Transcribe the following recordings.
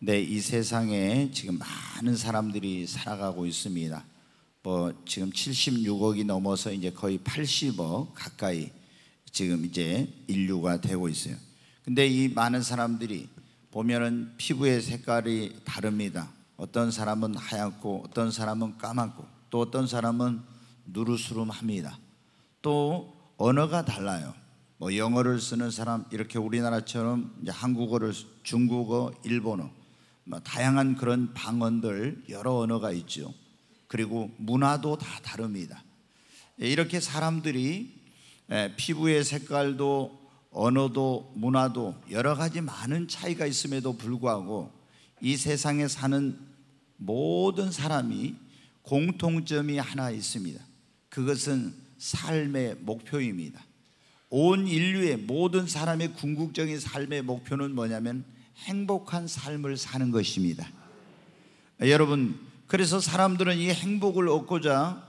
네, 이 세상에 지금 많은 사람들이 살아가고 있습니다. 뭐 지금 76억이 넘어서 이제 거의 80억 가까이 지금 이제 인류가 되고 있어요. 근데 이 많은 사람들이 보면은 피부의 색깔이 다릅니다. 어떤 사람은 하얗고 어떤 사람은 까맣고 또 어떤 사람은 누르스름합니다. 또 언어가 달라요. 뭐 영어를 쓰는 사람 이렇게 우리나라처럼 이제 한국어를 중국어, 일본어 뭐 다양한 그런 방언들 여러 언어가 있죠. 그리고 문화도 다 다릅니다. 예, 이렇게 사람들이 예, 피부의 색깔도 언어도 문화도 여러 가지 많은 차이가 있음에도 불구하고 이 세상에 사는 모든 사람이 공통점이 하나 있습니다. 그것은 삶의 목표입니다. 온 인류의 모든 사람의 궁극적인 삶의 목표는 뭐냐면 행복한 삶을 사는 것입니다. 여러분, 그래서 사람들은 이 행복을 얻고자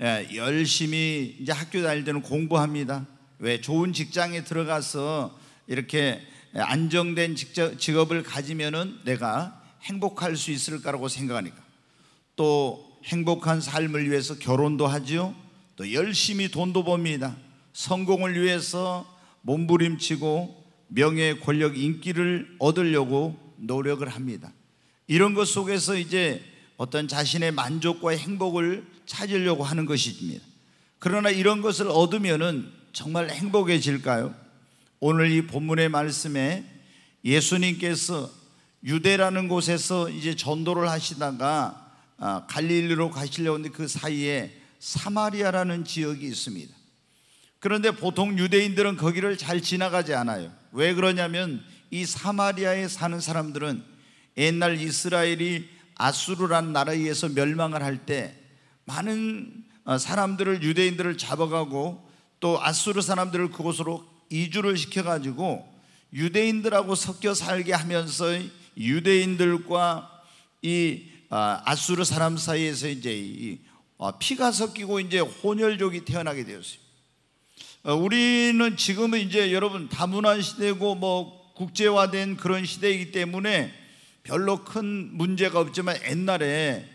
예, 열심히 이제 학교 다닐 때는 공부합니다. 왜 좋은 직장에 들어가서 이렇게 안정된 직업을 가지면은 내가 행복할 수 있을까라고 생각하니까 또 행복한 삶을 위해서 결혼도 하지요. 또 열심히 돈도 법니다. 성공을 위해서 몸부림치고 명예, 권력, 인기를 얻으려고 노력을 합니다. 이런 것 속에서 이제 어떤 자신의 만족과 행복을 찾으려고 하는 것입니다. 그러나 이런 것을 얻으면은 정말 행복해질까요? 오늘 이 본문의 말씀에 예수님께서 유대라는 곳에서 이제 전도를 하시다가 아, 갈릴리로 가시려고 하는데 그 사이에 사마리아라는 지역이 있습니다. 그런데 보통 유대인들은 거기를 잘 지나가지 않아요. 왜 그러냐면 이 사마리아에 사는 사람들은 옛날 이스라엘이 아수르란 나라에 의해서 멸망을 할 때 많은 어, 사람들을 유대인들을 잡아가고 또 아수르 사람들을 그곳으로 이주를 시켜가지고 유대인들하고 섞여 살게 하면서 유대인들과 이 어, 아수르 사람 사이에서 이제 어, 피가 섞이고 이제 혼혈족이 태어나게 되었어요. 어, 우리는 지금은 이제 여러분 다문화 시대고 뭐 국제화된 그런 시대이기 때문에 별로 큰 문제가 없지만 옛날에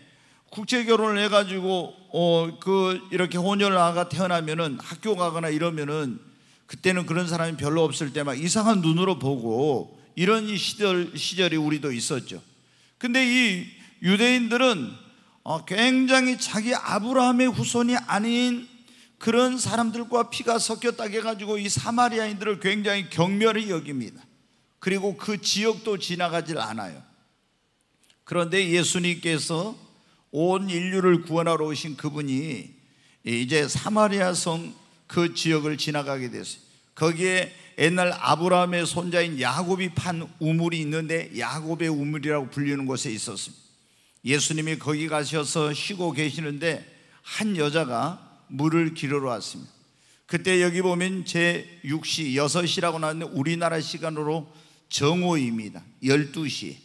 국제 결혼을 해가지고 어 그 이렇게 혼혈아가 태어나면은 학교 가거나 이러면은 그때는 그런 사람이 별로 없을 때 막 이상한 눈으로 보고 이런 시절 시절이 우리도 있었죠. 근데 이 유대인들은 어 굉장히 자기 아브라함의 후손이 아닌 그런 사람들과 피가 섞였다고 해가지고 이 사마리아인들을 굉장히 경멸히 여깁니다. 그리고 그 지역도 지나가질 않아요. 그런데 예수님께서 온 인류를 구원하러 오신 그분이 이제 사마리아 성 그 지역을 지나가게 됐어요. 거기에 옛날 아브라함의 손자인 야곱이 판 우물이 있는데 야곱의 우물이라고 불리는 곳에 있었습니다. 예수님이 거기 가셔서 쉬고 계시는데 한 여자가 물을 기르러 왔습니다. 그때 여기 보면 제 6시, 6시라고 나왔는데 우리나라 시간으로 정오입니다. 12시.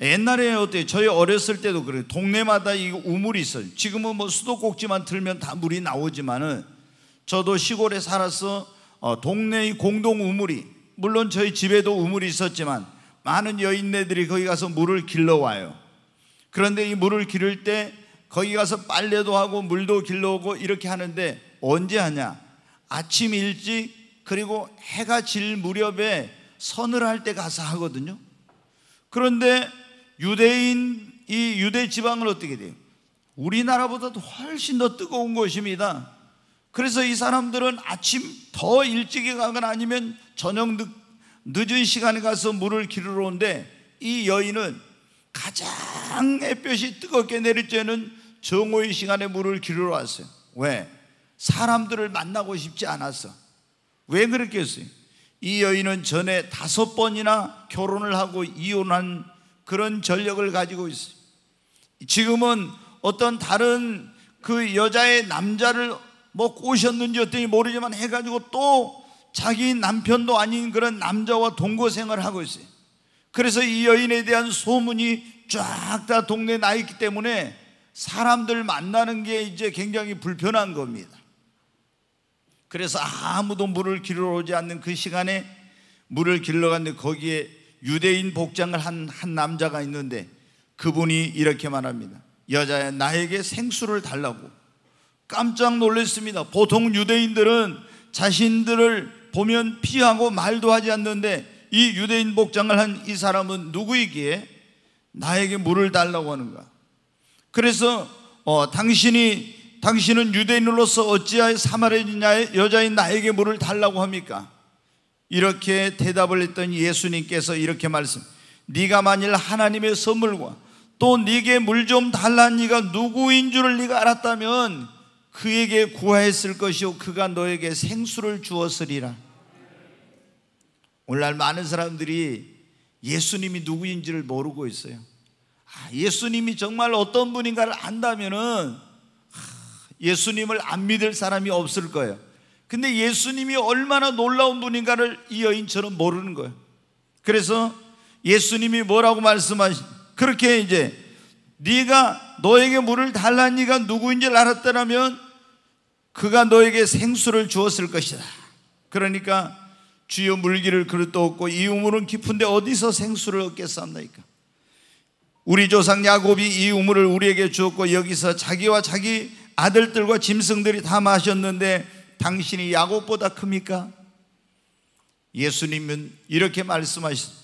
옛날에 어때요? 저희 어렸을 때도 그래요. 동네마다 이 우물이 있어요. 지금은 뭐 수도꼭지만 틀면 다 물이 나오지만은 저도 시골에 살아서 어, 동네의 공동 우물이 물론 저희 집에도 우물이 있었지만 많은 여인네들이 거기 가서 물을 길러 와요. 그런데 이 물을 기를 때 거기 가서 빨래도 하고 물도 길러오고 이렇게 하는데 언제 하냐? 아침 일찍 그리고 해가 질 무렵에 선을 할 때 가서 하거든요. 그런데 유대인 이 유대 지방은 어떻게 돼요? 우리나라보다도 훨씬 더 뜨거운 곳입니다. 그래서 이 사람들은 아침 더 일찍에 가거나 아니면 저녁 늦, 늦은 시간에 가서 물을 길러 오는데 이 여인은 가장 햇볕이 뜨겁게 내릴 때는 정오의 시간에 물을 기르러 왔어요. 왜? 사람들을 만나고 싶지 않았어. 왜 그렇게 했어요? 이 여인은 전에 다섯 번이나 결혼을 하고 이혼한 그런 전력을 가지고 있어요. 지금은 어떤 다른 그 여자의 남자를 뭐 꼬셨는지 어떤지 모르지만 해가지고 또 자기 남편도 아닌 그런 남자와 동거생활을 하고 있어요. 그래서 이 여인에 대한 소문이 쫙 다 동네에 나 있기 때문에 사람들 만나는 게 이제 굉장히 불편한 겁니다. 그래서 아무도 물을 길러 오지 않는 그 시간에 물을 길러 갔는데 거기에 유대인 복장을 한, 한 남자가 있는데 그분이 이렇게 말합니다. 여자야, 나에게 생수를 달라고. 깜짝 놀랐습니다. 보통 유대인들은 자신들을 보면 피하고 말도 하지 않는데 이 유대인 복장을 한 이 사람은 누구이기에 나에게 물을 달라고 하는가? 그래서 어, 당신이 당신은 유대인으로서 어찌하여 사마리아 여자인 나에게 물을 달라고 합니까? 이렇게 대답을 했던 예수님께서 이렇게 말씀. 네가 만일 하나님의 선물과 또 네게 물 좀 달란 이가 누구인 줄을 네가 알았다면 그에게 구하였을 것이요 그가 너에게 생수를 주었으리라. 오늘날 많은 사람들이 예수님이 누구인지를 모르고 있어요. 아, 예수님이 정말 어떤 분인가를 안다면은 예수님을 안 믿을 사람이 없을 거예요. 근데 예수님이 얼마나 놀라운 분인가를 이 여인처럼 모르는 거예요. 그래서 예수님이 뭐라고 말씀하시? 그렇게 이제 네가 너에게 물을 달란 이가 누구인지 알았더라면 그가 너에게 생수를 주었을 것이다. 그러니까 주여 물기를 그릇도 없고 이 우물은 깊은데 어디서 생수를 얻겠사옵나이까? 우리 조상 야곱이 이 우물을 우리에게 주었고 여기서 자기와 자기 아들들과 짐승들이 다 마셨는데 당신이 야곱보다 큽니까? 예수님은 이렇게 말씀하셨습니다.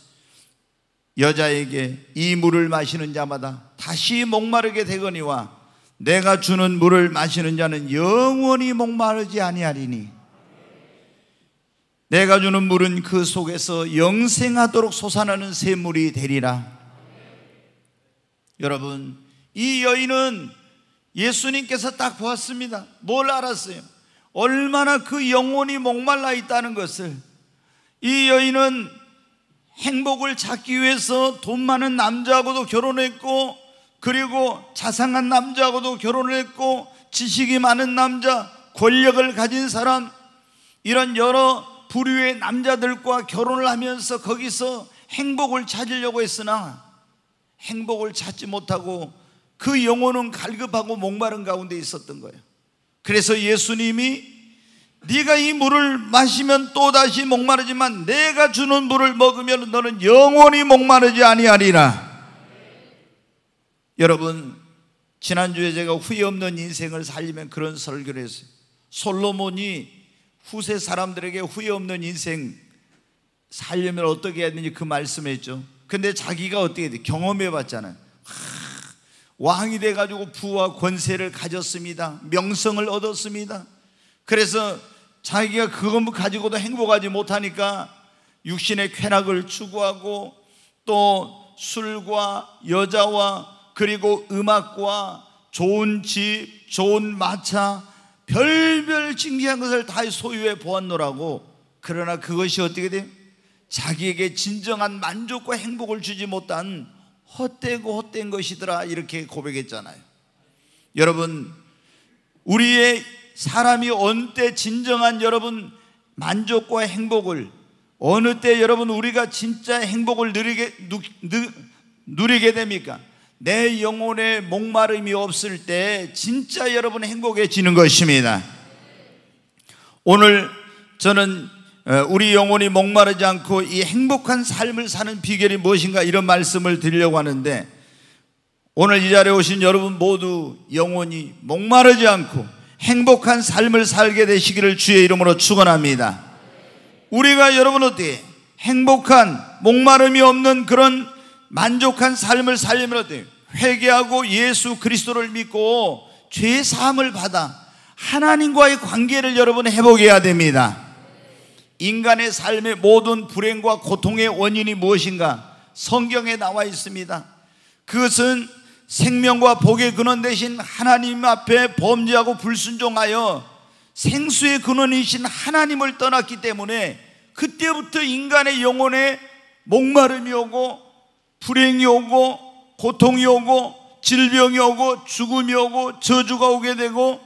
여자에게 이 물을 마시는 자마다 다시 목마르게 되거니와 내가 주는 물을 마시는 자는 영원히 목마르지 아니하리니 내가 주는 물은 그 속에서 영생하도록 솟아나는 샘물이 되리라. 여러분, 이 여인은 예수님께서 딱 보았습니다. 뭘 알았어요? 얼마나 그 영혼이 목말라 있다는 것을. 이 여인은 행복을 찾기 위해서 돈 많은 남자하고도 결혼했고, 그리고 자상한 남자하고도 결혼했고, 지식이 많은 남자, 권력을 가진 사람, 이런 여러 부류의 남자들과 결혼을 하면서 거기서 행복을 찾으려고 했으나 행복을 찾지 못하고 그 영혼은 갈급하고 목마른 가운데 있었던 거예요. 그래서 예수님이 네가 이 물을 마시면 또다시 목마르지만 내가 주는 물을 먹으면 너는 영원히 목마르지 아니하리라. 여러분 지난주에 제가 후회 없는 인생을 살리면 그런 설교를 했어요. 솔로몬이 후세 사람들에게 후회 없는 인생 살려면 어떻게 해야 되는지 그 말씀했죠. 근데 자기가 어떻게 돼? 경험해 봤잖아요. 왕이 돼가지고 부와 권세를 가졌습니다. 명성을 얻었습니다. 그래서 자기가 그것 가지고도 행복하지 못하니까 육신의 쾌락을 추구하고 또 술과 여자와 그리고 음악과 좋은 집, 좋은 마차, 별별 징계한 것을 다 소유해 보았노라고. 그러나 그것이 어떻게 돼요? 자기에게 진정한 만족과 행복을 주지 못한 헛되고 헛된 것이더라 이렇게 고백했잖아요 여러분 우리의 사람이 어느 때 진정한 여러분 만족과 행복을 어느 때 여러분 우리가 진짜 행복을 누리게, 누, 누, 누리게 됩니까? 내 영혼의 목마름이 없을 때 진짜 여러분 행복해지는 것입니다 오늘 저는 어, 우리 영혼이 목마르지 않고 이 행복한 삶을 사는 비결이 무엇인가 이런 말씀을 드리려고 하는데 오늘 이 자리에 오신 여러분 모두 영혼이 목마르지 않고 행복한 삶을 살게 되시기를 주의 이름으로 축원합니다. 우리가 여러분 어떻게 행복한 목마름이 없는 그런 만족한 삶을 살려면 어때요? 회개하고 예수 그리스도를 믿고 죄 사함을 받아 하나님과의 관계를 여러분 회복해야 됩니다. 인간의 삶의 모든 불행과 고통의 원인이 무엇인가? 성경에 나와 있습니다. 그것은 생명과 복의 근원 대신 하나님 앞에 범죄하고 불순종하여 생수의 근원이신 하나님을 떠났기 때문에 그때부터 인간의 영혼에 목마름이 오고 불행이 오고 고통이 오고 질병이 오고 죽음이 오고 저주가 오게 되고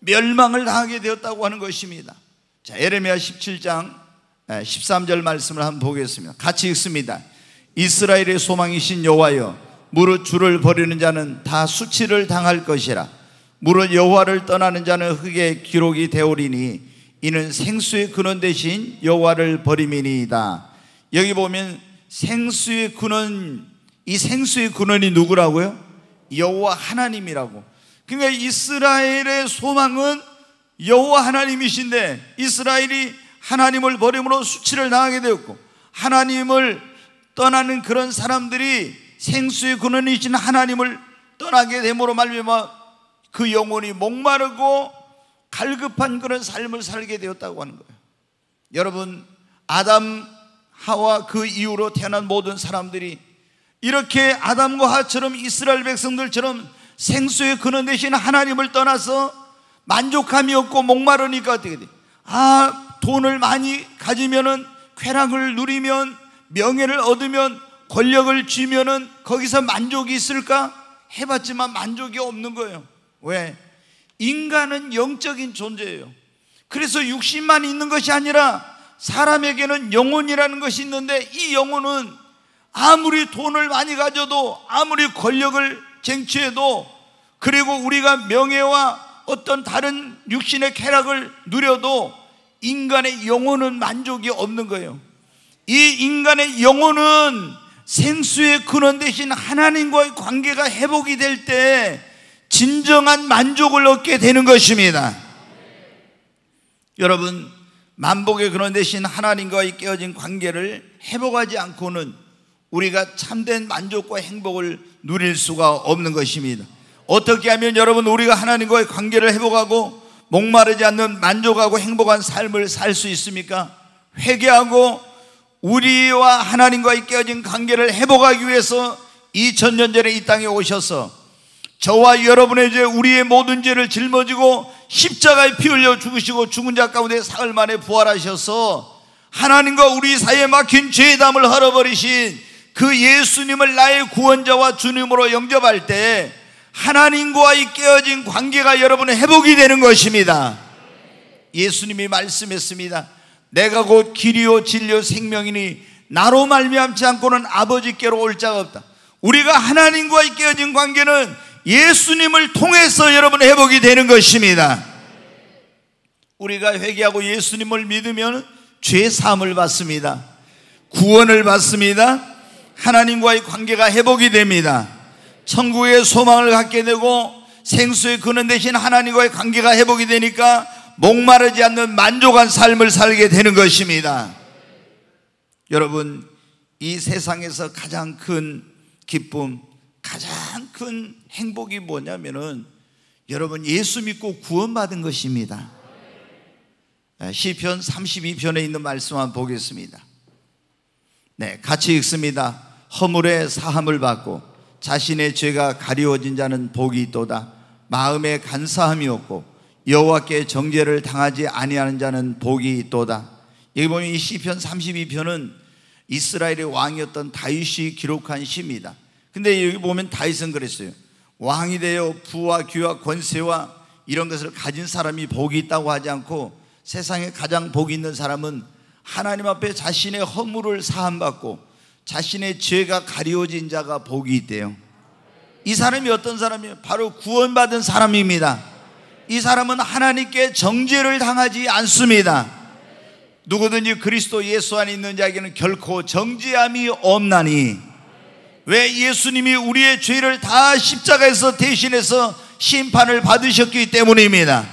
멸망을 당하게 되었다고 하는 것입니다. 자, 에레미야 17장 13절 말씀을 한번 보겠습니다. 같이 읽습니다. 이스라엘의 소망이신 여호와여 무릇 주를 버리는 자는 다 수치를 당할 것이라 무릇 여호와를 떠나는 자는 흙의 기록이 되오리니 이는 생수의 근원 대신 여호와를 버림이니이다. 여기 보면 생수의 근원 이 생수의 근원이 누구라고요? 여호와 하나님이라고. 그러니까 이스라엘의 소망은 여호와 하나님이신데 이스라엘이 하나님을 버림으로 수치를 당하게 되었고 하나님을 떠나는 그런 사람들이 생수의 근원이신 하나님을 떠나게 됨으로 말미암아 그 영혼이 목마르고 갈급한 그런 삶을 살게 되었다고 하는 거예요. 여러분 아담 하와 그 이후로 태어난 모든 사람들이 이렇게 아담과 하처럼 이스라엘 백성들처럼 생수의 근원 대신 하나님을 떠나서 만족함이 없고 목마르니까 어떻게 돼? 아, 돈을 많이 가지면은 쾌락을 누리면 명예를 얻으면 권력을 쥐면은 거기서 만족이 있을까? 해봤지만 만족이 없는 거예요. 왜? 인간은 영적인 존재예요. 그래서 육신만 있는 것이 아니라 사람에게는 영혼이라는 것이 있는데 이 영혼은 아무리 돈을 많이 가져도 아무리 권력을 쟁취해도 그리고 우리가 명예와 어떤 다른 육신의 쾌락을 누려도 인간의 영혼은 만족이 없는 거예요. 이 인간의 영혼은 생수의 근원 대신 하나님과의 관계가 회복이 될 때 진정한 만족을 얻게 되는 것입니다. 여러분, 만복의 근원 대신 하나님과의 깨어진 관계를 회복하지 않고는 우리가 참된 만족과 행복을 누릴 수가 없는 것입니다. 어떻게 하면 여러분 우리가 하나님과의 관계를 회복하고 목마르지 않는 만족하고 행복한 삶을 살 수 있습니까? 회개하고 우리와 하나님과의 깨어진 관계를 회복하기 위해서 2000년 전에 이 땅에 오셔서 저와 여러분의 죄, 우리의 모든 죄를 짊어지고 십자가에 피 흘려 죽으시고 죽은 자 가운데 사흘 만에 부활하셔서 하나님과 우리 사이에 막힌 죄의 담을 헐어버리신 그 예수님을 나의 구원자와 주님으로 영접할 때 하나님과의 깨어진 관계가 여러분의 회복이 되는 것입니다. 예수님이 말씀했습니다. 내가 곧 길이요 진리 생명이니 나로 말미암지 않고는 아버지께로 올 자가 없다. 우리가 하나님과의 깨어진 관계는 예수님을 통해서 여러분의 회복이 되는 것입니다. 우리가 회개하고 예수님을 믿으면 죄 사함을 받습니다. 구원을 받습니다. 하나님과의 관계가 회복이 됩니다. 천국의 소망을 갖게 되고 생수에 그는 대신 하나님과의 관계가 회복이 되니까 목마르지 않는 만족한 삶을 살게 되는 것입니다. 여러분, 이 세상에서 가장 큰 기쁨, 가장 큰 행복이 뭐냐면은 여러분 예수 믿고 구원받은 것입니다. 네, 시편 32편에 있는 말씀 한 보겠습니다. 네, 같이 읽습니다. 허물의 사함을 받고 자신의 죄가 가리워진 자는 복이 있도다. 마음에 간사함이 없고 여호와께 정죄를 당하지 아니하는 자는 복이 있도다. 여기 보면 이 시편 32편은 이스라엘의 왕이었던 다윗이 기록한 시입니다. 근데 여기 보면 다윗은 그랬어요. 왕이 되어 부와 귀와 권세와 이런 것을 가진 사람이 복이 있다고 하지 않고 세상에 가장 복이 있는 사람은 하나님 앞에 자신의 허물을 사함받고 자신의 죄가 가려진 자가 복이 있대요. 이 사람이 어떤 사람이에요? 바로 구원받은 사람입니다. 이 사람은 하나님께 정죄를 당하지 않습니다. 누구든지 그리스도 예수 안에 있는 자에게는 결코 정죄함이 없나니 왜 예수님이 우리의 죄를 다 십자가에서 대신해서 심판을 받으셨기 때문입니다.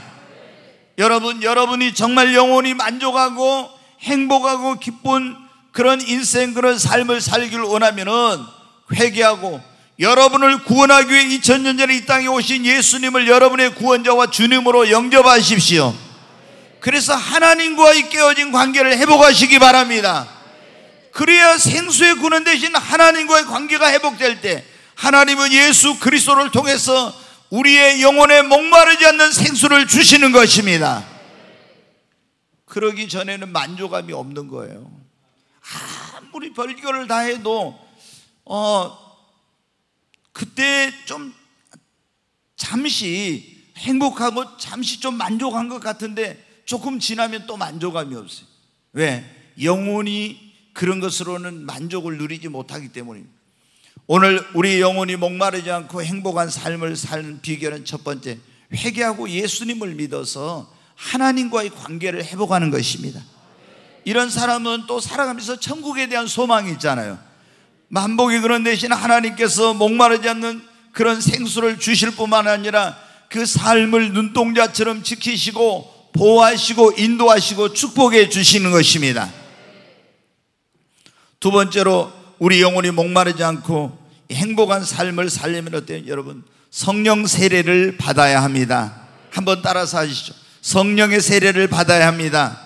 여러분, 여러분이 정말 영혼이 만족하고 행복하고 기쁜 그런 인생 그런 삶을 살기를 원하면은 회개하고 여러분을 구원하기 위해 2000년 전에 이 땅에 오신 예수님을 여러분의 구원자와 주님으로 영접하십시오. 그래서 하나님과의 깨어진 관계를 회복하시기 바랍니다. 그래야 생수의 구는 대신 하나님과의 관계가 회복될 때 하나님은 예수 그리스도를 통해서 우리의 영혼에 목마르지 않는 생수를 주시는 것입니다. 그러기 전에는 만족감이 없는 거예요. 아무리 별교를 다 해도 어 그때 좀 잠시 행복하고 잠시 좀 만족한 것 같은데 조금 지나면 또 만족감이 없어요. 왜? 영혼이 그런 것으로는 만족을 누리지 못하기 때문입니다. 오늘 우리 영혼이 목마르지 않고 행복한 삶을 사는 비결은 첫 번째 회개하고 예수님을 믿어서 하나님과의 관계를 회복하는 것입니다. 이런 사람은 또 살아가면서 천국에 대한 소망이 있잖아요. 만복이 그런 대신 하나님께서 목마르지 않는 그런 생수를 주실 뿐만 아니라 그 삶을 눈동자처럼 지키시고 보호하시고 인도하시고 축복해 주시는 것입니다. 두 번째로 우리 영혼이 목마르지 않고 행복한 삶을 살려면 어때요? 여러분, 성령 세례를 받아야 합니다. 한번 따라서 하시죠. 성령의 세례를 받아야 합니다.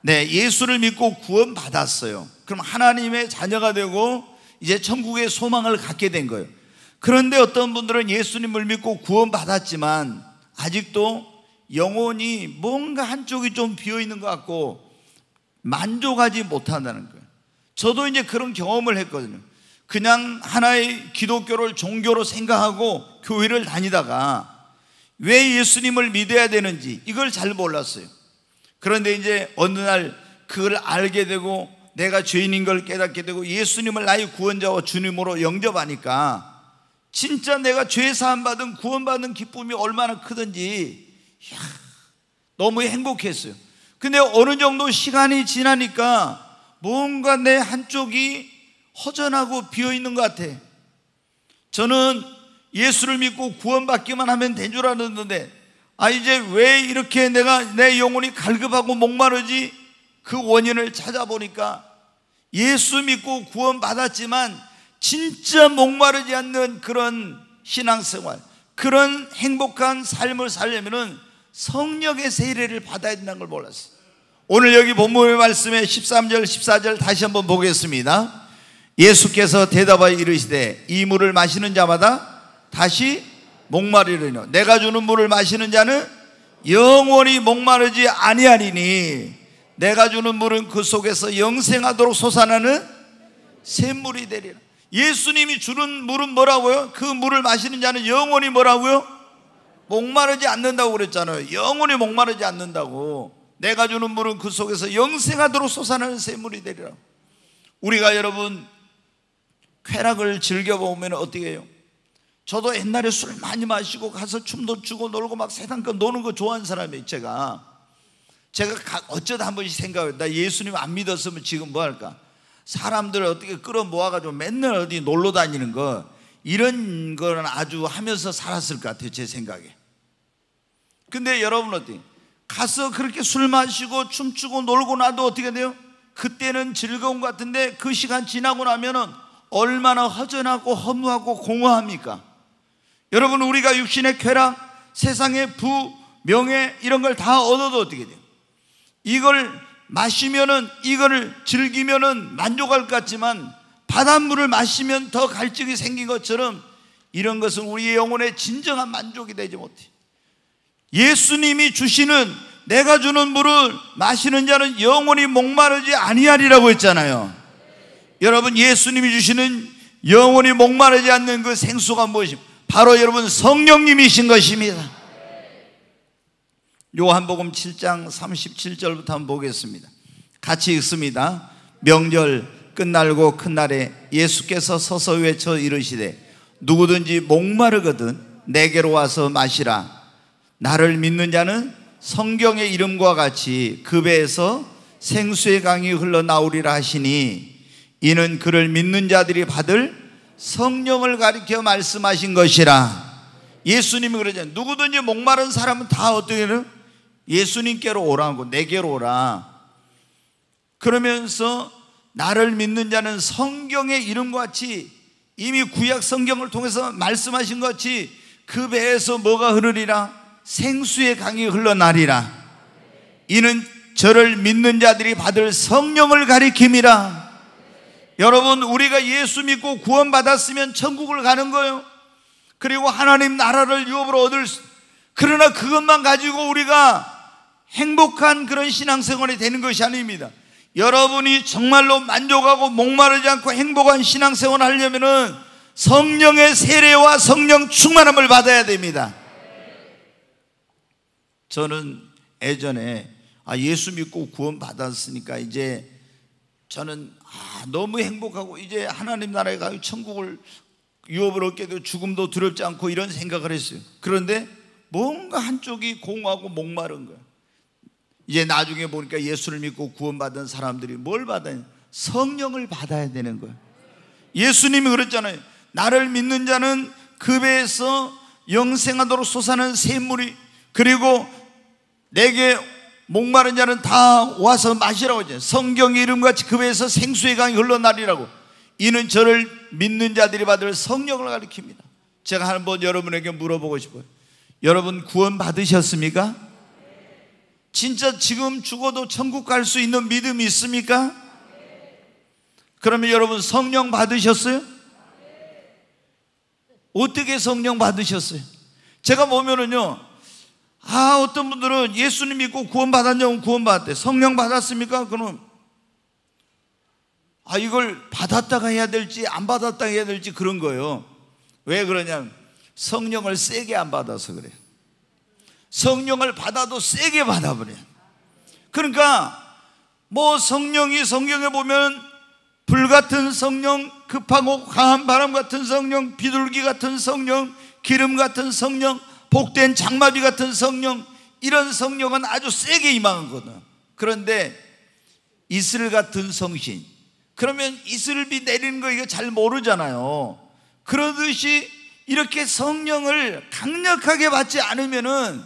네, 예수를 믿고 구원 받았어요. 그럼 하나님의 자녀가 되고 이제 천국의 소망을 갖게 된 거예요. 그런데 어떤 분들은 예수님을 믿고 구원 받았지만 아직도 영혼이 뭔가 한쪽이 좀 비어 있는 것 같고 만족하지 못한다는 거예요. 저도 이제 그런 경험을 했거든요. 그냥 하나의 기독교를 종교로 생각하고 교회를 다니다가 왜 예수님을 믿어야 되는지 이걸 잘 몰랐어요. 그런데 이제 어느 날 그걸 알게 되고 내가 죄인인 걸 깨닫게 되고 예수님을 나의 구원자와 주님으로 영접하니까 진짜 내가 죄 사함 받은 구원 받은 기쁨이 얼마나 크든지 이야, 너무 행복했어요. 근데 어느 정도 시간이 지나니까 뭔가 내 한쪽이 허전하고 비어 있는 것 같아. 저는 예수를 믿고 구원받기만 하면 된 줄 알았는데 아, 이제 왜 이렇게 내가 내 영혼이 갈급하고 목마르지? 그 원인을 찾아보니까 예수 믿고 구원받았지만 진짜 목마르지 않는 그런 신앙생활, 그런 행복한 삶을 살려면은 성령의 세례를 받아야 된다는 걸 몰랐어요. 오늘 여기 본문의 말씀에 13절, 14절 다시 한번 보겠습니다. 예수께서 대답하여 이르시되 이 물을 마시는 자마다 다시 목마르리니 내가 주는 물을 마시는 자는 영원히 목마르지 아니하리니 내가 주는 물은 그 속에서 영생하도록 솟아나는 샘물이 되리라 예수님이 주는 물은 뭐라고요? 그 물을 마시는 자는 영원히 뭐라고요? 목마르지 않는다고 그랬잖아요 영원히 목마르지 않는다고 내가 주는 물은 그 속에서 영생하도록 솟아나는 샘물이 되리라 우리가 여러분 쾌락을 즐겨보면 어떻게 해요? 저도 옛날에 술 많이 마시고 가서 춤도 추고 놀고 막 세상껏 노는 거 좋아하는 사람이에요, 제가. 제가 어쩌다 한 번씩 생각해요. 나 예수님 안 믿었으면 지금 뭐 할까? 사람들을 어떻게 끌어 모아가지고 맨날 어디 놀러 다니는 거, 이런 거는 아주 하면서 살았을 것 같아요, 제 생각에. 근데 여러분 어디 가서 그렇게 술 마시고 춤추고 놀고 나도 어떻게 돼요? 그때는 즐거운것 같은데 그 시간 지나고 나면은 얼마나 허전하고 허무하고 공허합니까? 여러분 우리가 육신의 쾌락, 세상의 부, 명예 이런 걸 다 얻어도 어떻게 돼요? 이걸 마시면은 이거 즐기면은 만족할 것 같지만 바닷물을 마시면 더 갈증이 생긴 것처럼 이런 것은 우리의 영혼의 진정한 만족이 되지 못해. 예수님이 주시는 내가 주는 물을 마시는 자는 영원히 목마르지 아니하리라고 했잖아요. 여러분 예수님이 주시는 영원히 목마르지 않는 그 생수가 무엇입니까? 바로 여러분 성령님이신 것입니다. 요한복음 7장 37절부터 한번 보겠습니다. 같이 읽습니다. 명절 끝날고 큰 날에 예수께서 서서 외쳐 이르시되 누구든지 목마르거든 내게로 와서 마시라. 나를 믿는 자는 성경의 이름과 같이 그 배에서 생수의 강이 흘러나오리라 하시니 이는 그를 믿는 자들이 받을 성령을 가리켜 말씀하신 것이라 예수님이 그러잖 누구든지 목마른 사람은 다 어떻게 해요? 예수님께로 오라고 내게로 오라 그러면서 나를 믿는 자는 성경의 이름과 같이 이미 구약 성경을 통해서 말씀하신 것 같이 그 배에서 뭐가 흐르리라 생수의 강이 흘러나리라 이는 저를 믿는 자들이 받을 성령을 가리킴이라 여러분, 우리가 예수 믿고 구원받았으면 천국을 가는 거예요. 그리고 하나님 나라를 유업으로 얻을 수, 그러나 그것만 가지고 우리가 행복한 그런 신앙생활이 되는 것이 아닙니다. 여러분이 정말로 만족하고 목마르지 않고 행복한 신앙생활을 하려면은 성령의 세례와 성령 충만함을 받아야 됩니다. 저는 예전에 아 예수 믿고 구원 받았으니까 이제 저는 아, 너무 행복하고 이제 하나님 나라에 가요 천국을 유업을 얻게 되고 죽음도 두렵지 않고 이런 생각을 했어요. 그런데 뭔가 한쪽이 공허하고 목마른 거야. 이제 나중에 보니까 예수를 믿고 구원받은 사람들이 뭘 받아야 성령을 받아야 되는 거야. 예수님이 그랬잖아요. 나를 믿는 자는 그 배에서 영생하도록 솟아는 샘물이 그리고 내게 목마른 자는 다 와서 마시라고 하죠. 성경 이름같이 급에서 생수의 강이 흘러나리라고. 이는 저를 믿는 자들이 받을 성령을 가리킵니다. 제가 한번 여러분에게 물어보고 싶어요. 여러분 구원 받으셨습니까? 진짜 지금 죽어도 천국 갈 수 있는 믿음이 있습니까? 그러면 여러분 성령 받으셨어요? 어떻게 성령 받으셨어요? 제가 보면은요, 아, 어떤 분들은 예수님 믿고 구원받았냐면 구원받았대. 성령 받았습니까? 그럼, 아, 이걸 받았다가 해야 될지 안 받았다가 해야 될지 그런 거예요. 왜그러냐 성령을 세게 안 받아서 그래. 성령을 받아도 세게 받아버려. 그러니까 뭐 성령이 성경에 보면 불 같은 성령, 급하고 강한 바람 같은 성령, 비둘기 같은 성령, 기름 같은 성령 복된 장마비 같은 성령 이런 성령은 아주 세게 임하거든 그런데 이슬 같은 성신 그러면 이슬비 내리는 거 이거 잘 모르잖아요 그러듯이 이렇게 성령을 강력하게 받지 않으면은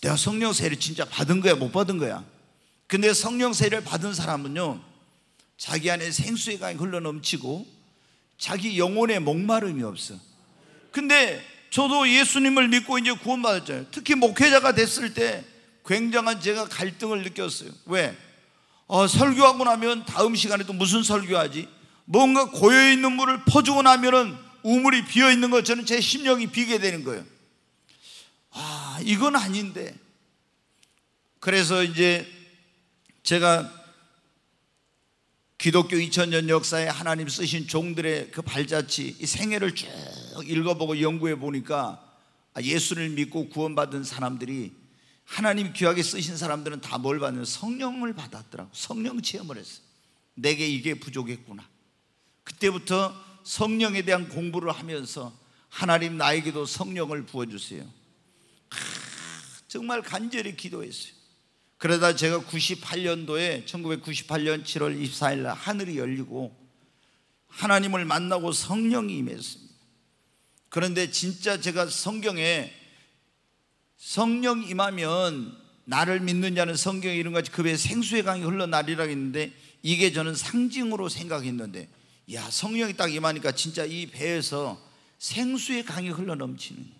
내가 성령 세례 진짜 받은 거야 못 받은 거야 근데 성령 세례를 받은 사람은요 자기 안에 생수의 강이 흘러넘치고 자기 영혼에 목마름이 없어 근데 저도 예수님을 믿고 이제 구원받았잖아요. 특히 목회자가 됐을 때 굉장한 제가 갈등을 느꼈어요. 왜? 어, 설교하고 나면 다음 시간에 또 무슨 설교하지? 뭔가 고여있는 물을 퍼주고 나면은 우물이 비어있는 것처럼 제 심령이 비게 되는 거예요. 아, 이건 아닌데. 그래서 이제 제가 기독교 2000년 역사에 하나님 쓰신 종들의 그 발자취, 이 생애를 쭉 읽어보고 연구해 보니까 아, 예수를 믿고 구원받은 사람들이 하나님 귀하게 쓰신 사람들은 다 뭘 받는 성령을 받았더라고. 성령 체험을 했어. 내게 이게 부족했구나. 그때부터 성령에 대한 공부를 하면서 하나님 나에게도 성령을 부어주세요. 아, 정말 간절히 기도했어요. 그러다 제가 98년도에 1998년 7월 24일 날 하늘이 열리고 하나님을 만나고 성령이 임했습니다. 그런데 진짜 제가 성경에 성령 임하면 나를 믿느냐는 성경에 이런 가지 급에 그 생수의 강이 흘러나리라 했는데 이게 저는 상징으로 생각했는데 야 성령이 딱 임하니까 진짜 이 배에서 생수의 강이 흘러넘치는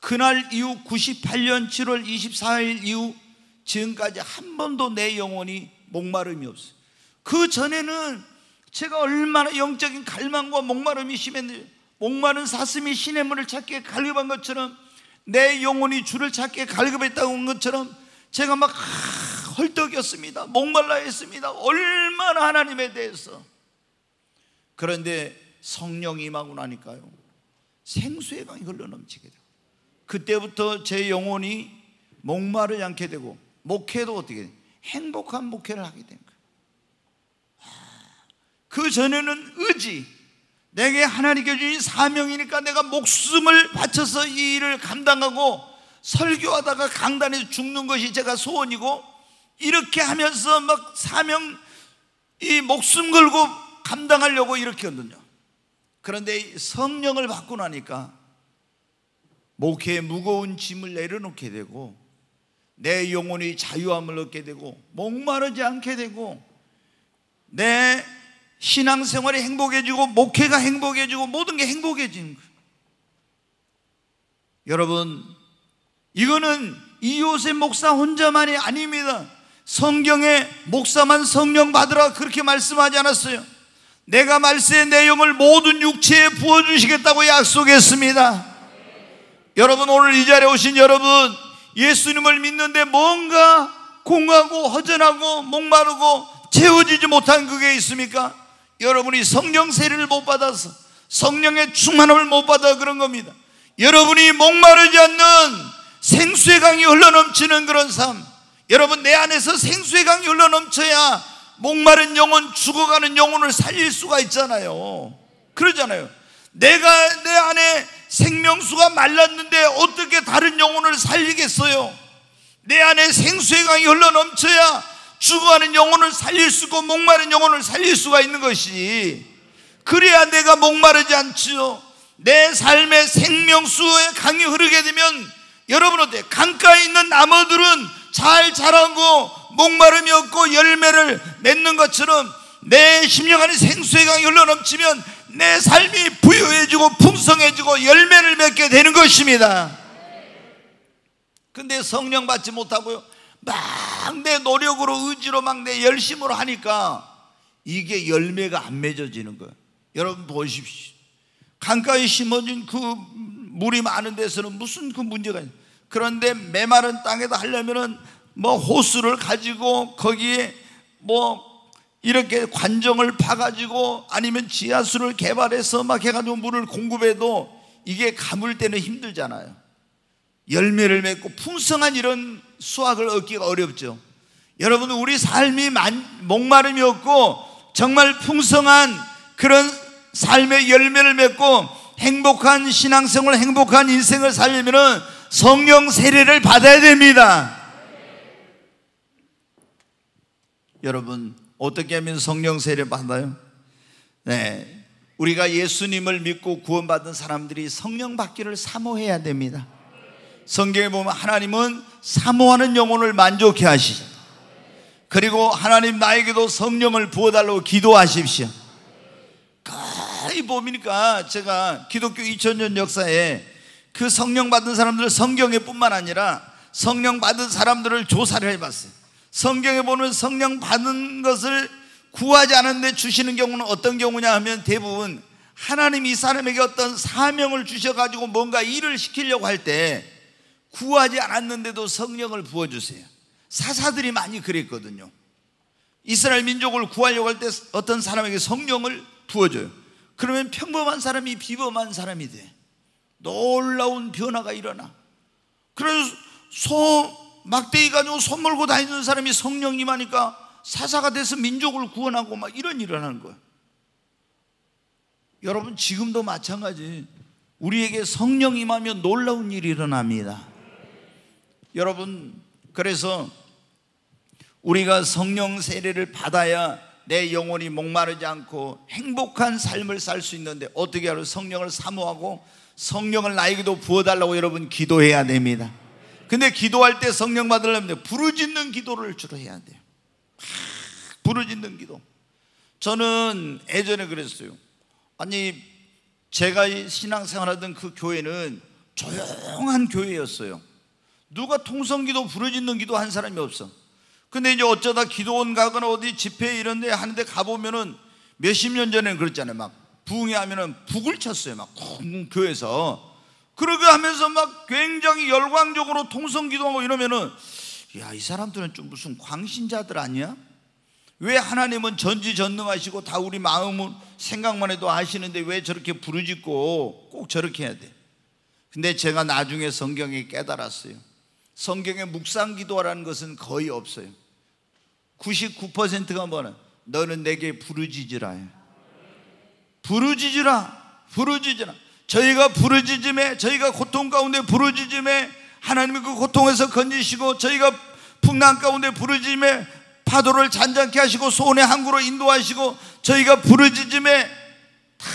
그날 이후 98년 7월 24일 이후 지금까지 한 번도 내 영혼이 목마름이 없어요 그 전에는 제가 얼마나 영적인 갈망과 목마름이 심했는지 목마른 사슴이 신의 문을 찾게 갈급한 것처럼 내 영혼이 주를 찾게 갈급했다고 한 것처럼 제가 막 헐떡였습니다. 목말라 했습니다. 얼마나 하나님에 대해서. 그런데 성령이 임하고 나니까요. 생수의 강이 흘러넘치게 되고 그때부터 제 영혼이 목마르지 않게 되고 목회도 어떻게 돼요? 행복한 목회를 하게 된 거예요. 그 전에는 의지, 내게 하나님께 주신 사명이니까 내가 목숨을 바쳐서 이 일을 감당하고 설교하다가 강단에서 죽는 것이 제가 소원이고 이렇게 하면서 막 사명 이 목숨 걸고 감당하려고 이렇게 했거든요. 그런데 성령을 받고 나니까 목회에 무거운 짐을 내려놓게 되고 내 영혼이 자유함을 얻게 되고 목마르지 않게 되고 내 신앙생활이 행복해지고 목회가 행복해지고 모든 게 행복해지는 거예요. 여러분 이거는 이요셉 목사 혼자만이 아닙니다. 성경에 목사만 성령 받으라 그렇게 말씀하지 않았어요. 내가 말세의 내용을 모든 육체에 부어주시겠다고 약속했습니다. 여러분 오늘 이 자리에 오신 여러분 예수님을 믿는데 뭔가 공하고 허전하고 목마르고 채워지지 못한 그게 있습니까? 여러분이 성령 세례를 못 받아서 성령의 충만함을 못 받아 그런 겁니다. 여러분이 목마르지 않는 생수의 강이 흘러넘치는 그런 삶. 여러분 내 안에서 생수의 강이 흘러넘쳐야 목마른 영혼, 죽어가는 영혼을 살릴 수가 있잖아요. 그러잖아요. 내가 내 안에 생명수가 말랐는데 어떻게 다른 영혼을 살리겠어요? 내 안에 생수의 강이 흘러넘쳐야 죽어가는 영혼을 살릴 수 있고 목마른 영혼을 살릴 수가 있는 것이지 그래야 내가 목마르지 않지요 내 삶의 생명수의 강이 흐르게 되면 여러분 어때 강가에 있는 나무들은 잘 자라고 목마름이 없고 열매를 맺는 것처럼 내 심령 안에 생수의 강이 흘러넘치면 내 삶이 부유해지고 풍성해지고 열매를 맺게 되는 것입니다 근데 성령 받지 못하고요 막내 노력으로 의지로 막 내 열심으로 하니까 이게 열매가 안 맺어지는 거예요. 여러분 보십시오. 강가에 심어진 그 물이 많은 데서는 무슨 그 문제가 있냐. 그런데 메마른 땅에다 하려면은 뭐 호수를 가지고 거기에 뭐 이렇게 관정을 파가지고 아니면 지하수를 개발해서 막 해가지고 물을 공급해도 이게 가물 때는 힘들잖아요. 열매를 맺고 풍성한 이런 수확을 얻기가 어렵죠. 여러분 우리 삶이 목마름이 없고 정말 풍성한 그런 삶의 열매를 맺고 행복한 신앙생활, 행복한 인생을 살려면 성령 세례를 받아야 됩니다. 여러분 어떻게 하면 성령 세례 받아요? 네. 우리가 예수님을 믿고 구원받은 사람들이 성령 받기를 사모해야 됩니다. 성경에 보면 하나님은 사모하는 영혼을 만족해 하시죠. 그리고 하나님 나에게도 성령을 부어달라고 기도하십시오. 가히 보니까 제가 기독교 2000년 역사에 그 성령 받은 사람들을 성경에 뿐만 아니라 성령 받은 사람들을 조사를 해봤어요. 성경에 보면 성령 받은 것을 구하지 않은데 주시는 경우는 어떤 경우냐 하면 대부분 하나님이 사람에게 어떤 사명을 주셔가지고 뭔가 일을 시키려고 할때 구하지 않았는데도 성령을 부어주세요. 사사들이 많이 그랬거든요. 이스라엘 민족을 구하려고 할 때 어떤 사람에게 성령을 부어줘요. 그러면 평범한 사람이 비범한 사람이 돼. 놀라운 변화가 일어나. 그래서 소, 막대기 가지고 손 몰고 다니는 사람이 성령님하니까 사사가 돼서 민족을 구원하고 막 이런 일어나는 거예요. 여러분, 지금도 마찬가지. 우리에게 성령 임하면 놀라운 일이 일어납니다. 여러분, 그래서 우리가 성령 세례를 받아야 내 영혼이 목마르지 않고 행복한 삶을 살 수 있는데 어떻게 하러 성령을 사모하고 성령을 나에게도 부어달라고 여러분 기도해야 됩니다. 근데 기도할 때 성령 받으려면 부르짖는 기도를 주로 해야 돼요. 부르짖는 기도. 저는 예전에 그랬어요. 아니 제가 신앙생활하던 그 교회는 조용한 교회였어요. 누가 통성기도 부르짖는 기도 한 사람이 없어. 근데 이제 어쩌다 기도원 가거나 어디 집회 이런 데 하는데 가보면은 몇십 년 전에는 그랬잖아요. 막 부흥회 하면은 북을 쳤어요. 막 콩콩 교회에서. 그러게 하면서 막 굉장히 열광적으로 통성 기도하고 뭐 이러면은 야, 이 사람들은 좀 무슨 광신자들 아니야? 왜 하나님은 전지전능하시고 다 우리 마음은 생각만 해도 아시는데 왜 저렇게 부르짖고 꼭 저렇게 해야 돼? 근데 제가 나중에 성경에 깨달았어요. 성경에 묵상 기도하라는 것은 거의 없어요. 99%가 뭐냐 너는 내게 부르짖으라. 부르짖으라. 부르짖으라. 저희가 부르짖음에 저희가 고통 가운데 부르짖음에 하나님이 그 고통에서 건지시고 저희가 풍랑 가운데 부르짖음에 파도를 잔잔케 하시고 손원의 항구로 인도하시고 저희가 부르짖음에 다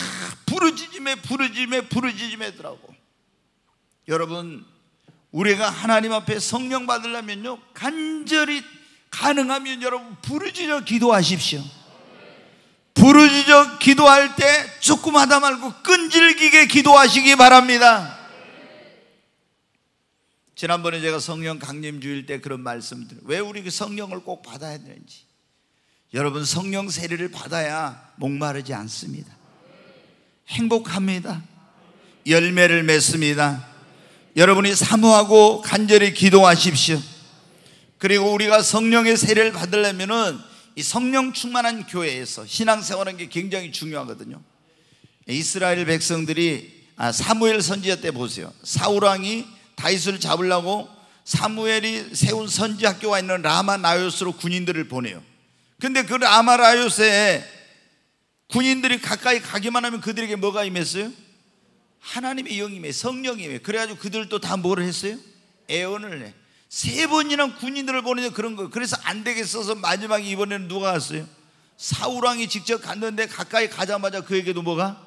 부르짖음에 부르짖음에 부르짖음에 더라고. 여러분 우리가 하나님 앞에 성령 받으려면요 간절히 가능하면 여러분 부르짖어 기도하십시오. 부르짖어 기도할 때조그마다 말고 끈질기게 기도하시기 바랍니다. 지난번에 제가 성령 강림 주일 때 그런 말씀들 왜 우리 그 성령을 꼭 받아야 되는지 여러분 성령 세례를 받아야 목마르지 않습니다. 행복합니다. 열매를 맺습니다. 여러분이 사모하고 간절히 기도하십시오. 그리고 우리가 성령의 세례를 받으려면은 이 성령 충만한 교회에서 신앙 생활하는 게 굉장히 중요하거든요. 이스라엘 백성들이 아, 사무엘 선지자 때 보세요. 사울 왕이 다윗을 잡으려고 사무엘이 세운 선지 학교가 있는 라마 나요스로 군인들을 보내요. 근데 그 라마 나요스에 군인들이 가까이 가기만 하면 그들에게 뭐가 임했어요? 하나님의 영임에 성령임에 그래가지고 그들도 다 뭐를 했어요? 애원을 해. 세 번이나 군인들을 보내서 그런 거. 그래서 안 되겠어서 마지막에 이번에는 누가 갔어요? 사울왕이 직접 갔는데 가까이 가자마자 그에게도 뭐가?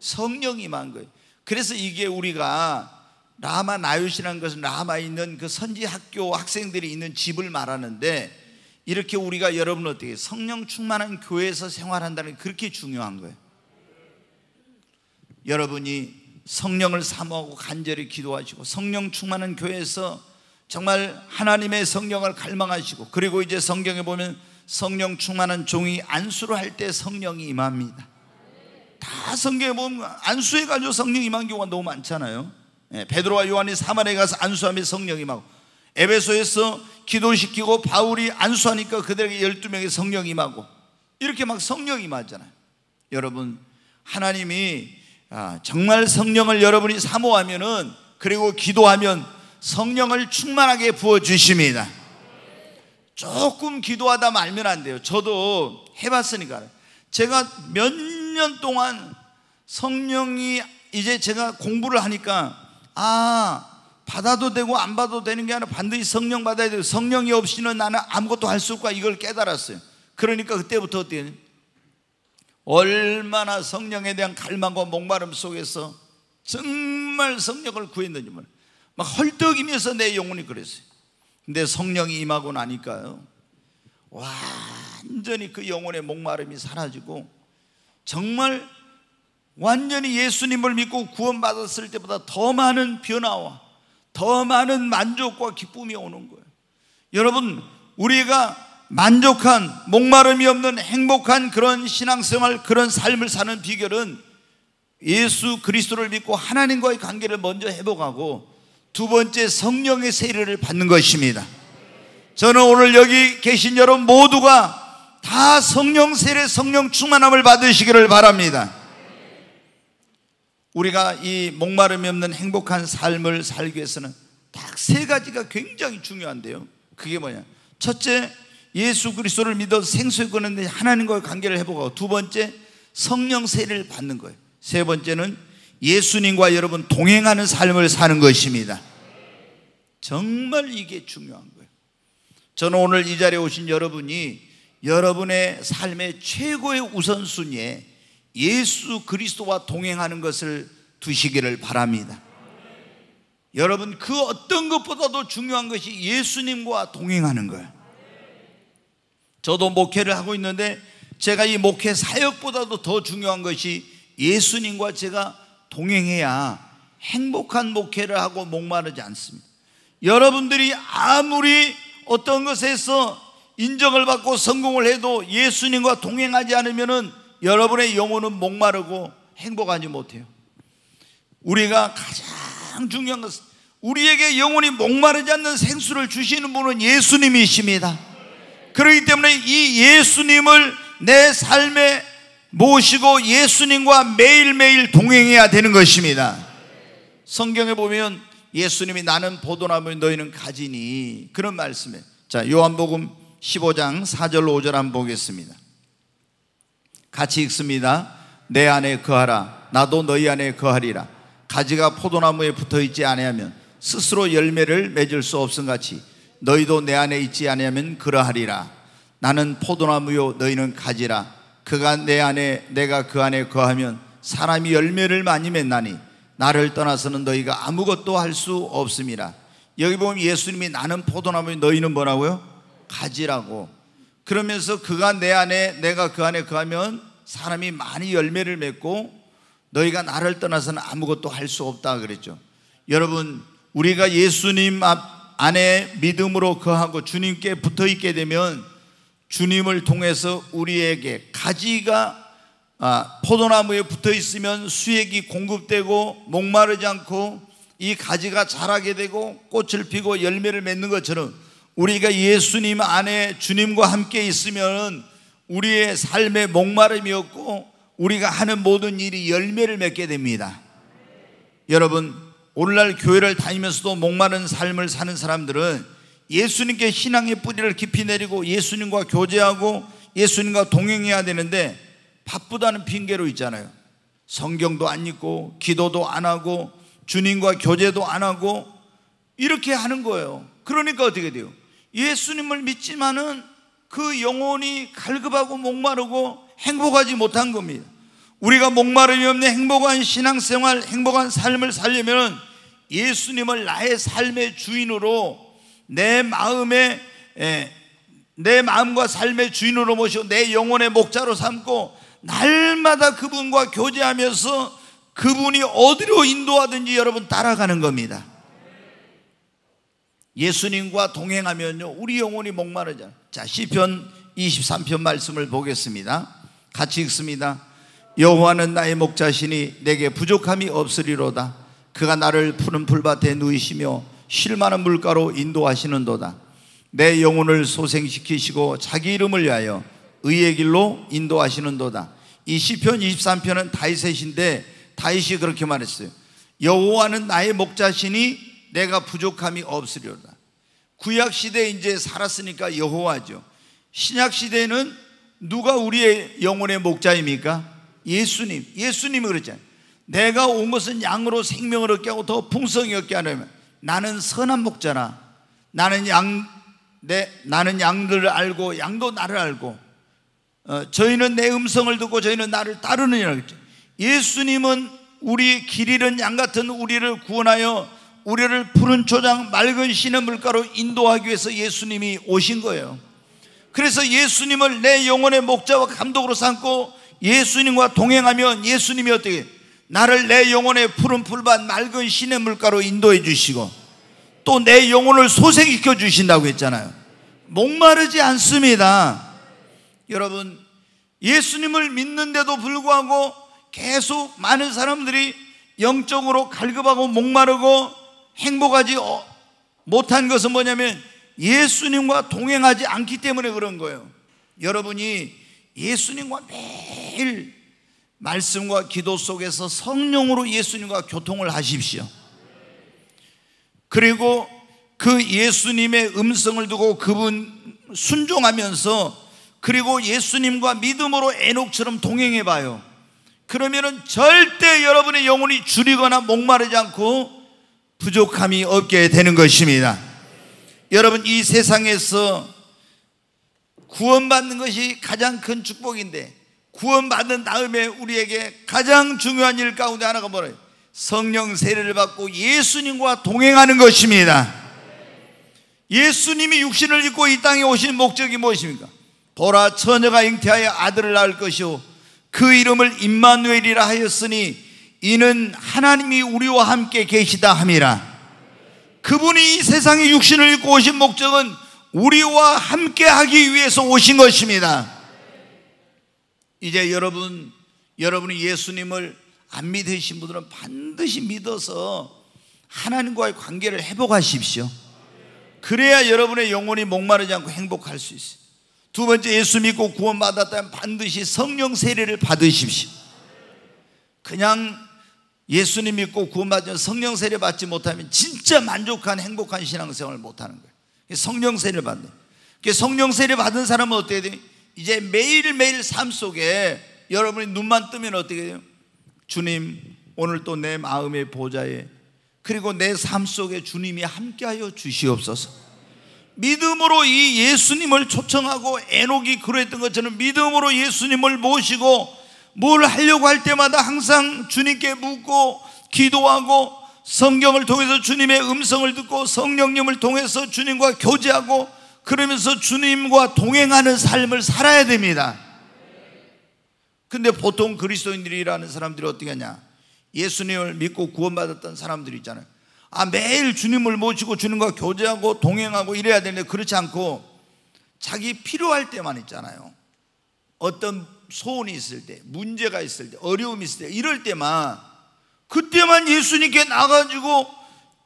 성령 임한 거예요. 그래서 이게 우리가 라마 나요시라는 것은 라마 있는 그 선지 학교 학생들이 있는 집을 말하는데 이렇게 우리가 여러분 어떻게 성령 충만한 교회에서 생활한다는 그렇게 중요한 거예요. 여러분이 성령을 사모하고 간절히 기도하시고 성령 충만한 교회에서 정말 하나님의 성령을 갈망하시고 그리고 이제 성경에 보면 성령 충만한 종이 안수를 할 때 성령이 임합니다. 다 성경에 보면 안수해 가지고 성령 임한 경우가 너무 많잖아요. 예, 베드로와 요한이 사마리 가서 안수하며 성령 임하고 에베소에서 기도시키고 바울이 안수하니까 그들에게 12명의 성령 임하고 이렇게 막 성령 임하잖아요. 여러분 하나님이 아, 정말 성령을 여러분이 사모하면은 그리고 기도하면 성령을 충만하게 부어 주십니다. 조금 기도하다 말면 안 돼요. 저도 해봤으니까 제가 몇 년 동안 성령이 이제 제가 공부를 하니까 아 받아도 되고 안 받아도 되는 게 아니라 반드시 성령 받아야 돼요. 성령이 없이는 나는 아무것도 할 수 없고 이걸 깨달았어요. 그러니까 그때부터 어때요? 얼마나 성령에 대한 갈망과 목마름 속에서 정말 성령을 구했는지 막 헐떡이면서 내 영혼이 그랬어요. 근데 성령이 임하고 나니까요. 완전히 그 영혼의 목마름이 사라지고 정말 완전히 예수님을 믿고 구원받았을 때보다 더 많은 변화와 더 많은 만족과 기쁨이 오는 거예요. 여러분, 우리가 만족한 목마름이 없는 행복한 그런 신앙생활 그런 삶을 사는 비결은 예수 그리스도를 믿고 하나님과의 관계를 먼저 회복하고 두 번째 성령의 세례를 받는 것입니다. 저는 오늘 여기 계신 여러분 모두가 다 성령 세례 성령 충만함을 받으시기를 바랍니다. 우리가 이 목마름이 없는 행복한 삶을 살기 위해서는 딱 세 가지가 굉장히 중요한데요. 그게 뭐냐? 첫째, 예수 그리스도를 믿어 생수에 거는 하나님과의 관계를 해보고두 번째 성령 세를 받는 거예요. 세 번째는 예수님과 여러분 동행하는 삶을 사는 것입니다. 정말 이게 중요한 거예요. 저는 오늘 이 자리에 오신 여러분이 여러분의 삶의 최고의 우선순위에 예수 그리스도와 동행하는 것을 두시기를 바랍니다. 여러분 그 어떤 것보다도 중요한 것이 예수님과 동행하는 거예요. 저도 목회를 하고 있는데 제가 이 목회 사역보다도 더 중요한 것이 예수님과 제가 동행해야 행복한 목회를 하고 목마르지 않습니다. 여러분들이 아무리 어떤 것에서 인정을 받고 성공을 해도 예수님과 동행하지 않으면 여러분의 영혼은 목마르고 행복하지 못해요. 우리가 가장 중요한 것은 우리에게 영혼이 목마르지 않는 생수를 주시는 분은 예수님이십니다. 그러기 때문에 이 예수님을 내 삶에 모시고 예수님과 매일매일 동행해야 되는 것입니다. 성경에 보면 예수님이 나는 보도나무 너희는 가지니 그런 말씀에 자 요한복음 15장 4절 5절 한번 보겠습니다. 같이 읽습니다. 내 안에 거하라 나도 너희 안에 거하리라 가지가 포도나무에 붙어 있지 아니면 스스로 열매를 맺을 수 없음 같이 너희도 내 안에 있지 않으면 그러하리라 나는 포도나무요 너희는 가지라 그가 내 안에 내가 그 안에 거하면 사람이 열매를 많이 맺나니 나를 떠나서는 너희가 아무것도 할 수없습니다 여기 보면 예수님이 나는 포도나무요 너희는 뭐라고요? 가지라고 그러면서 그가 내 안에 내가 그 안에 거하면 사람이 많이 열매를 맺고 너희가 나를 떠나서는 아무것도 할 수 없다 그랬죠 여러분 우리가 예수님 앞 안에 믿음으로 거하고 주님께 붙어 있게 되면 주님을 통해서 우리에게 가지가 아, 포도나무에 붙어 있으면 수액이 공급되고 목마르지 않고 이 가지가 자라게 되고 꽃을 피고 열매를 맺는 것처럼 우리가 예수님 안에 주님과 함께 있으면 우리의 삶의 목마름이 없고 우리가 하는 모든 일이 열매를 맺게 됩니다. 여러분 오늘날 교회를 다니면서도 목마른 삶을 사는 사람들은 예수님께 신앙의 뿌리를 깊이 내리고 예수님과 교제하고 예수님과 동행해야 되는데 바쁘다는 핑계로 있잖아요. 성경도 안 읽고 기도도 안 하고 주님과 교제도 안 하고 이렇게 하는 거예요. 그러니까 어떻게 돼요? 예수님을 믿지만은 그 영혼이 갈급하고 목마르고 행복하지 못한 겁니다. 우리가 목마름이 없는 행복한 신앙생활, 행복한 삶을 살려면 예수님을 나의 삶의 주인으로 내 마음의 에, 예, 내 마음과 삶의 주인으로 모시고 내 영혼의 목자로 삼고 날마다 그분과 교제하면서 그분이 어디로 인도하든지 여러분 따라가는 겁니다. 예수님과 동행하면요 우리 영혼이 목마르잖아요. 자 시편 23편 말씀을 보겠습니다. 같이 읽습니다. 여호와는 나의 목자시니 내게 부족함이 없으리로다. 그가 나를 푸른 풀밭에 누이시며 쉴만한 물가로 인도하시는도다. 내 영혼을 소생시키시고 자기 이름을 위하여 의의 길로 인도하시는도다. 이 시편 23편은 다이셋인데 다윗이 그렇게 말했어요. 여호와는 나의 목자시니 내가 부족함이 없으리로다. 구약 시대에 이제 살았으니까 여호와죠. 신약 시대에는 누가 우리의 영혼의 목자입니까? 예수님, 예수님이 그러잖아요. 내가 온 것은 양으로 생명을 얻게 하고 더 풍성히 얻게 하려면 나는 선한 목자라. 나는 양, 내, 나는 양들을 알고 양도 나를 알고 어, 저희는 내 음성을 듣고 저희는 나를 따르느니라 그랬죠. 예수님은 우리 길 잃은 양 같은 우리를 구원하여 우리를 푸른 초장 맑은 신의 물가로 인도하기 위해서 예수님이 오신 거예요. 그래서 예수님을 내 영혼의 목자와 감독으로 삼고 예수님과 동행하면 예수님이 어떻게 나를 내 영혼의 푸른 풀밭 맑은 시냇 물가로 인도해 주시고 또 내 영혼을 소생시켜 주신다고 했잖아요. 목마르지 않습니다. 여러분 예수님을 믿는데도 불구하고 계속 많은 사람들이 영적으로 갈급하고 목마르고 행복하지 어, 못한 것은 뭐냐면 예수님과 동행하지 않기 때문에 그런 거예요. 여러분이 예수님과 매일 말씀과 기도 속에서 성령으로 예수님과 교통을 하십시오. 그리고 그 예수님의 음성을 두고 그분 순종하면서 그리고 예수님과 믿음으로 에녹처럼 동행해 봐요. 그러면은 절대 여러분의 영혼이 줄이거나 목마르지 않고 부족함이 없게 되는 것입니다. 여러분 이 세상에서 구원받는 것이 가장 큰 축복인데 구원받은 다음에 우리에게 가장 중요한 일 가운데 하나가 뭐예요? 성령 세례를 받고 예수님과 동행하는 것입니다. 예수님이 육신을 입고 이 땅에 오신 목적이 무엇입니까? 보라 처녀가 잉태하여 아들을 낳을 것이요 그 이름을 임마누이라 하였으니 이는 하나님이 우리와 함께 계시다 함이라. 그분이 이 세상에 육신을 입고 오신 목적은 우리와 함께 하기 위해서 오신 것입니다. 이제 여러분, 여러분이 예수님을 안 믿으신 분들은 반드시 믿어서 하나님과의 관계를 회복하십시오. 그래야 여러분의 영혼이 목마르지 않고 행복할 수 있어요. 두 번째 예수 믿고 구원받았다면 반드시 성령 세례를 받으십시오. 그냥 예수님 믿고 구원받으면 성령 세례 받지 못하면 진짜 만족한 행복한 신앙생활을 못하는 거예요. 성령 세례를 받는. 그 성령 세례 받은 사람은 어떻게 돼요? 이제 매일매일 삶 속에 여러분이 눈만 뜨면 어떻게 돼요? 주님, 오늘 또 내 마음의 보좌에 그리고 내 삶 속에 주님이 함께하여 주시옵소서. 믿음으로 이 예수님을 초청하고 에녹이 그러했던 것처럼 믿음으로 예수님을 모시고 뭘 하려고 할 때마다 항상 주님께 묻고 기도하고 성경을 통해서 주님의 음성을 듣고 성령님을 통해서 주님과 교제하고 그러면서 주님과 동행하는 삶을 살아야 됩니다. 근데 보통 그리스도인들이라는 사람들이 어떻게 하냐? 예수님을 믿고 구원받았던 사람들이 있잖아요. 아, 매일 주님을 모시고 주님과 교제하고 동행하고 이래야 되는데 그렇지 않고 자기 필요할 때만 있잖아요. 어떤 소원이 있을 때, 문제가 있을 때, 어려움이 있을 때, 이럴 때만 그때만 예수님께 나가지고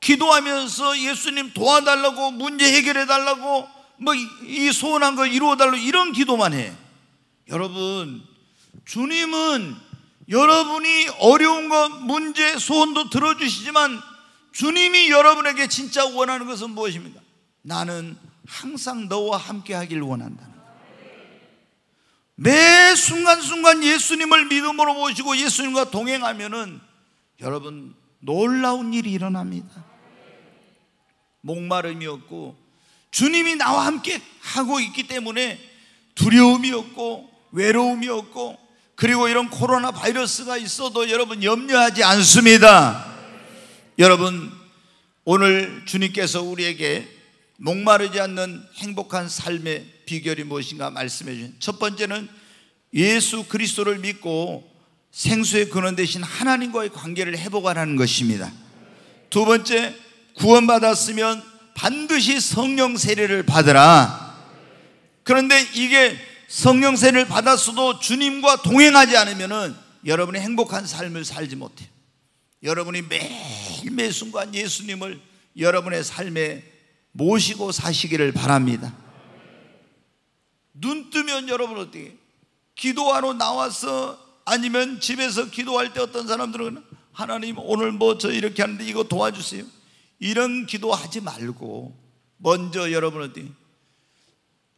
기도하면서 예수님 도와달라고 문제 해결해 달라고 뭐 이 소원한 걸 이루어 달라고 이런 기도만 해. 여러분 주님은 여러분이 어려운 것 문제 소원도 들어주시지만 주님이 여러분에게 진짜 원하는 것은 무엇입니까? 나는 항상 너와 함께 하길 원한다. 매 순간순간 예수님을 믿음으로 보시고 예수님과 동행하면은 여러분 놀라운 일이 일어납니다. 목마름이 없고 주님이 나와 함께 하고 있기 때문에 두려움이 없고 외로움이 없고 그리고 이런 코로나 바이러스가 있어도 여러분 염려하지 않습니다. 여러분 오늘 주님께서 우리에게 목마르지 않는 행복한 삶의 비결이 무엇인가 말씀해 주신 첫 번째는 예수 그리스도를 믿고 생수의 근원 대신 하나님과의 관계를 회복하라는 것입니다. 두 번째, 구원받았으면 반드시 성령 세례를 받으라. 그런데 이게 성령 세례를 받았어도 주님과 동행하지 않으면 여러분이 행복한 삶을 살지 못해요. 여러분이 매일매 순간 예수님을 여러분의 삶에 모시고 사시기를 바랍니다. 눈 뜨면 여러분 어떻게 기도하러 나와서 아니면 집에서 기도할 때 어떤 사람들은 하나님 오늘 뭐 저 이렇게 하는데 이거 도와주세요. 이런 기도하지 말고 먼저 여러분 어디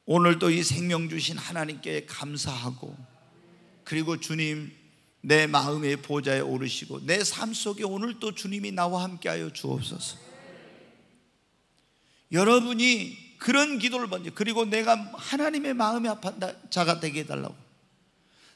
오늘도 이 생명 주신 하나님께 감사하고 그리고 주님 내 마음의 보좌에 오르시고 내 삶 속에 오늘도 주님이 나와 함께하여 주옵소서. 여러분이 그런 기도를 먼저 그리고 내가 하나님의 마음이 아픈 자가 되게 해달라고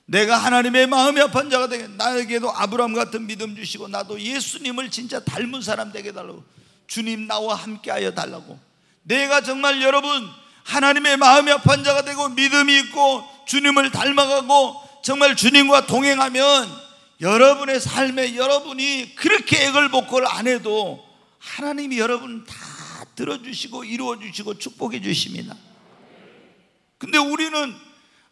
내가 하나님의 마음이 아픈 자가 되게 나에게도 아브라함 같은 믿음 주시고 나도 예수님을 진짜 닮은 사람 되게 달라고 주님 나와 함께하여 달라고 내가 정말 여러분 하나님의 마음이 아픈 자가 되고 믿음이 있고 주님을 닮아가고 정말 주님과 동행하면 여러분의 삶에 여러분이 그렇게 애걸 복걸 안 해도 하나님이 여러분 다 들어주시고 이루어주시고 축복해 주십니다 근데 우리는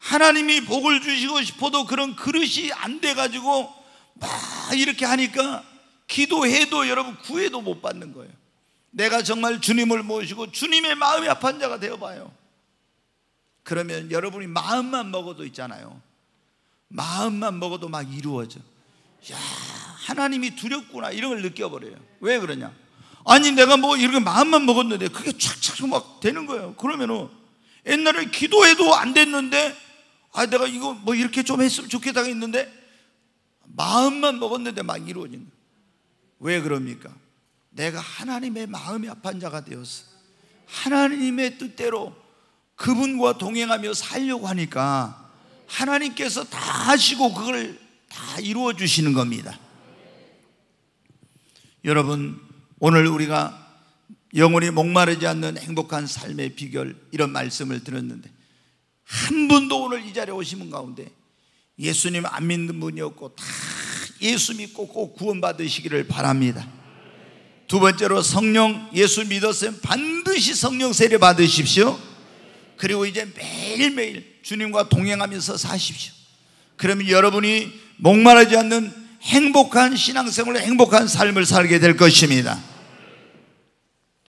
하나님이 복을 주시고 싶어도 그런 그릇이 안 돼가지고 막 이렇게 하니까 기도해도 여러분 구해도 못 받는 거예요. 내가 정말 주님을 모시고 주님의 마음이 아픈 자가 되어봐요. 그러면 여러분이 마음만 먹어도 있잖아요. 마음만 먹어도 막 이루어져. 야, 하나님이 두렵구나. 이런 걸 느껴버려요. 왜 그러냐? 아니, 내가 뭐 이렇게 마음만 먹었는데 그게 착착 막 되는 거예요. 그러면 옛날에 기도해도 안 됐는데 아, 내가 이거 뭐 이렇게 좀 했으면 좋겠다 했는데 마음만 먹었는데 막 이루어지는 왜 그럽니까? 내가 하나님의 마음이 아픈 자가 되었어. 하나님의 뜻대로 그분과 동행하며 살려고 하니까 하나님께서 다 하시고 그걸 다 이루어 주시는 겁니다. 여러분, 오늘 우리가 영원히 목마르지 않는 행복한 삶의 비결 이런 말씀을 들었는데 한 분도 오늘 이 자리에 오신분 가운데 예수님 안 믿는 분이 없고 다 예수 믿고 꼭 구원받으시기를 바랍니다. 두 번째로 성령 예수 믿었으면 반드시 성령 세례 받으십시오. 그리고 이제 매일매일 주님과 동행하면서 사십시오. 그러면 여러분이 목마르지 않는 행복한 신앙생활, 행복한 삶을 살게 될 것입니다.